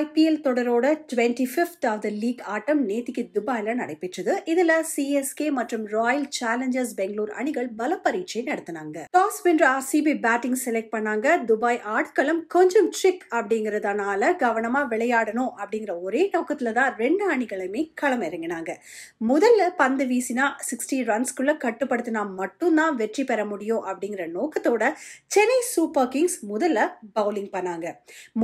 IPL தொடரோட twenty the league ஆட்டம் நேத்திக்கு துபாயில் நடைபெற்றது இதுல சிஎஸ்கே மற்றும் ராயல் சேலஞ்சர்ஸ் பெங்களூர் அணிகள் பல பரீட்சை நடத்தினாங்க டாஸ் வென்ற ஆர்சிபி பேட்டிங் செலக்ட் பண்ணாங்க துபாய் ஆட்களும் கொஞ்சம் ட்ரிக் அப்படிங்கறதுனால கவனமா விளையாடணும் அப்படிங்கிற ஒரே நோக்கத்தில் தான் ரெண்டு அணிகளுமே களமிறங்கினாங்க முதல்ல பந்து வீசினா சிக்ஸ்டி ரன்ஸ்குள்ள கட்டுப்படுத்தினா மட்டும்தான் வெற்றி பெற முடியும் அப்படிங்கிற நோக்கத்தோட சென்னை சூப்பர் கிங்ஸ் முதல்ல பவுலிங் பண்ணாங்க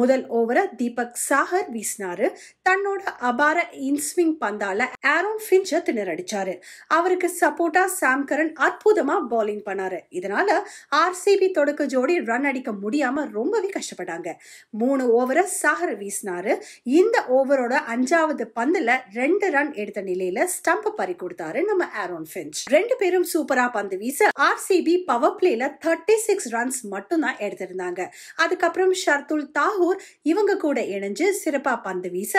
முதல் ஓவரை தீபக் சா சாகர் வீசினாரு தன்னோட அபார இன்ஸ்விங் பந்தால ஆரோன் பிஞ்ச திணறடிச்சாரு அவருக்கு சப்போர்ட்டா சாம்கரன் அற்புதமா பவுலிங் பண்ணாரு இதனால ஆர்சிபி தொடக்க ஜோடி ரன் அடிக்க முடியாம ரொம்பவே கஷ்டப்பட்டாங்க மூணு ஓவரை சாகர் வீசினாரு இந்த ஓவரோட அஞ்சாவது பந்துல ரெண்டு ரன் எடுத்த நிலையில ஸ்டம்ப் பறி கொடுத்தாரு நம்ம ஆரோன் பிஞ்ச் ரெண்டு பேரும் சூப்பரா பந்து வீச ஆர்சிபி பவர் பிளேல தேர்ட்டி சிக்ஸ் ரன்ஸ் மட்டும் தான் எடுத்திருந்தாங்க அதுக்கப்புறம் ஷர்துல் தாகூர் இவங்க கூட இணைஞ்சு சிறப்பா பந்து வீச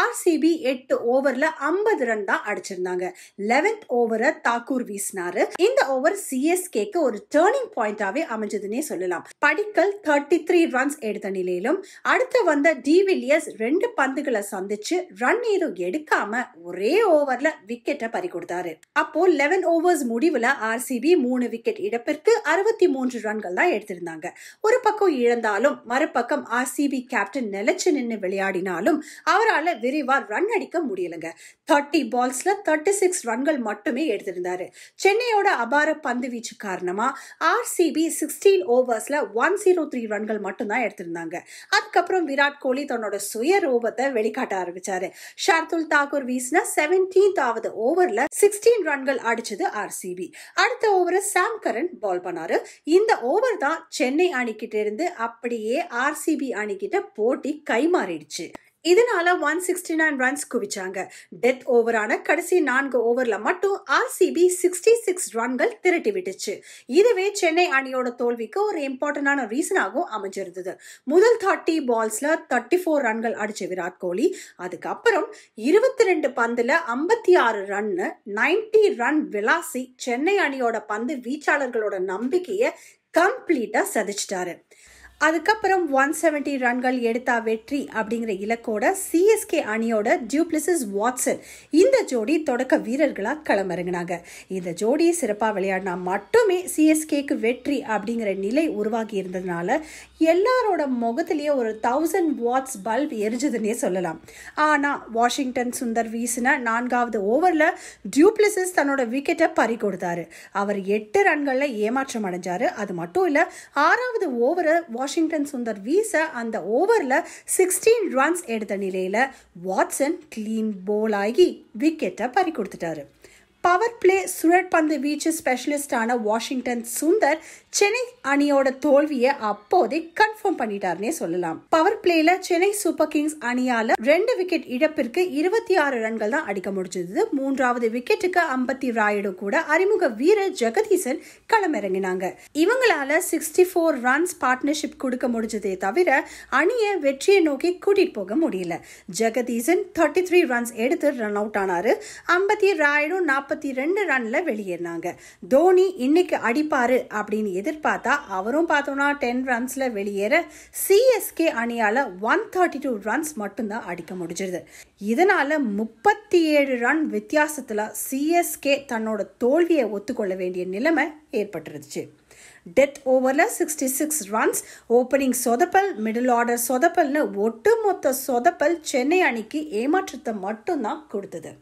ஆர்சிபி எட்டு ஓவர்ல ஐம்பது ரன் தான் அடிச்சிருந்தாங்க லெவன்த் ஓவர தாக்கூர் வீசினாரு இந்த ஓவர் சிஎஸ்கேக்கு ஒரு டேர்னிங் பாயிண்டாவே அமைஞ்சதுன்னே சொல்லலாம் படிக்கல் தேர்ட்டி த்ரீ ரன்ஸ் எடுத்த நிலையிலும் அடுத்து வந்த டி வில்லியர்ஸ் ரெண்டு பந்துகளை சந்திச்சு ரன் ஏதும் எடுக்காம ஒரே ஓவர்ல விக்கெட்டை பறி கொடுத்தாரு அப்போ லெவன் ஓவர்ஸ் முடிவுல ஆர்சிபி மூணு விக்கெட் இழப்பிற்கு அறுபத்தி மூன்று ரன்கள் தான் எடுத்திருந்தாங்க ஒரு பக்கம் இழந்தாலும் மறுபக்கம் ஆர்சிபி கேப்டன் நிலைச்சு நின்று விளையாடினாலும் அவரால் விரிவா ரன் அடிக்க முடியலங்க தேர்ட்டி பால்ஸ்ல தேர்ட்டி சிக்ஸ் ரன்கள் மட்டுமே எடுத்திருந்தாரு சென்னையோட அபார பந்து வீச்சு காரணமா ஆர்சிபி சிக்ஸ்டீன் ஓவர்ஸ்ல ஒன் ஜீரோ த்ரீ ரன்கள் மட்டும்தான் எடுத்திருந்தாங்க அதுக்கப்புறம் விராட் கோலி தன்னோட சுய ரூபத்தை வெளிக்காட்ட ஆரம்பிச்சாரு ஷார்துல் தாக்கூர் வீசினா செவன்டீன்த் ஆவது ஓவர்ல சிக்ஸ்டீன் ரன்கள் அடிச்சது ஆர்சிபி அடுத்த ஓவரை சாம் கரன் பால் பண்ணாரு இந்த ஓவர் தான் சென்னை அணிக்கிட்ட இருந்து அப்படியே ஆர்சிபி அணிக்கிட்ட போட்டி கைமாறி மாறிடுச்சு இதனால ஒன் சிக்ஸ்டி நைன் ரன்ஸ் குவிச்சாங்க டெத் ஓவரான கடைசி நான்கு ஓவர்ல மட்டும் ஆர்சிபி சிக்ஸ்டி சிக்ஸ் ரன்கள் திரட்டி விட்டுச்சு இதுவே சென்னை அணியோட தோல்விக்கு ஒரு இம்பார்ட்டன்டான ரீசனாகவும் அமைஞ்சிருந்தது முதல் தேர்ட்டி பால்ஸ்ல தேர்ட்டி ஃபோர் ரன்கள் அடிச்ச விராட் கோலி அதுக்கப்புறம் இருபத்தி ரெண்டு பந்துல ஐம்பத்தி ஆறு ரன் நைன்டி ரன் விளாசி சென்னை அணியோட பந்து வீச்சாளர்களோட நம்பிக்கையை கம்ப்ளீட்டா சதிச்சிட்டாரு அதுக்கப்புறம் ஒன் செவன்ட்டி ரன்கள் எடுத்தா வெற்றி அப்படிங்கிற இலக்கோட சிஎஸ்கே அணியோட டியூப்ளிசஸ் வாட்ஸன் இந்த ஜோடி தொடக்க வீரர்களாக களமிறங்கினாங்க இந்த ஜோடி சிறப்பாக விளையாடினா மட்டுமே சிஎஸ்கேக்கு வெற்றி அப்படிங்கிற நிலை உருவாகி இருந்ததுனால எல்லாரோட முகத்திலேயே ஒரு தௌசண்ட் வாட்ஸ் பல்ப் எரிஞ்சதுன்னே சொல்லலாம் ஆனால் வாஷிங்டன் சுந்தர் வீசின நான்காவது ஓவரில் டியூப்ளிசஸ் தன்னோட விக்கெட்டை பறி கொடுத்தாரு அவர் எட்டு ரன்களில் ஏமாற்றம் அடைஞ்சார் அது மட்டும் இல்லை ஆறாவது ஓவரை வாஷ் வாஷிங்டன் சுந்தர் வீச அந்த ஓவரில் சிக்ஸ்டீன் ரன்ஸ் எடுத்த நிலையில் வாட்சன் கிளீன் போல் ஆகி விக்கெட்டை பறி கொடுத்துட்டாரு பவர் பிளே சுழற்பந்து வீச்சு ஸ்பெஷலிஸ்டான வாஷிங்டன் சுந்தர் சென்னை அணியோட தோல்வியை அப்போதே கன்ஃபார்ம் பண்ணிட்டாருனே சொல்லலாம் பவர் பிளேல சென்னை சூப்பர் கிங்ஸ் அணியால ரெண்டு விக்கெட் இழப்பிற்கு இருபத்தி ஆறு ரன்கள் தான் அடிக்க முடிஞ்சது மூன்றாவது விக்கெட்டுக்கு அம்பத்தி ராயுடு கூட அறிமுக வீரர் ஜெகதீசன் களமிறங்கினாங்க இவங்களால சிக்ஸ்டி ஃபோர் ரன்ஸ் பார்ட்னர்ஷிப் கொடுக்க முடிஞ்சதே தவிர அணியை வெற்றியை நோக்கி கூட்டிட்டு போக முடியல ஜெகதீசன் தேர்ட்டி த்ரீ ரன்ஸ் எடுத்து ரன் அவுட் ஆனாரு அம்பத்தி ராயுடு நாற்பது நாற்பத்தி ரெண்டு ரன்ல வெளியேறினாங்க தோனி இன்னைக்கு அடிப்பாரு அப்படின்னு எதிர்பார்த்தா அவரும் பார்த்தோம்னா டென் ரன்ஸ்ல வெளியேற சிஎஸ்கே அணியால ஒன் தேர்ட்டி டூ ரன்ஸ் மட்டும்தான் அடிக்க முடிஞ்சிருது இதனால முப்பத்தி ஏழு ரன் வித்தியாசத்துல சிஎஸ்கே தன்னோட தோல்வியை ஒத்துக்கொள்ள வேண்டிய நிலைமை ஏற்பட்டுருச்சு டெத் ஓவரில் சிக்ஸ்டி சிக்ஸ் ரன்ஸ் ஓப்பனிங் சொதப்பல் மிடில் ஆர்டர் சொதப்பல்னு ஒட்டுமொத்த சொதப்பல் சென்னை அணிக்கு ஏமாற்றத்தை மட்டும்தான் கொடுத்தது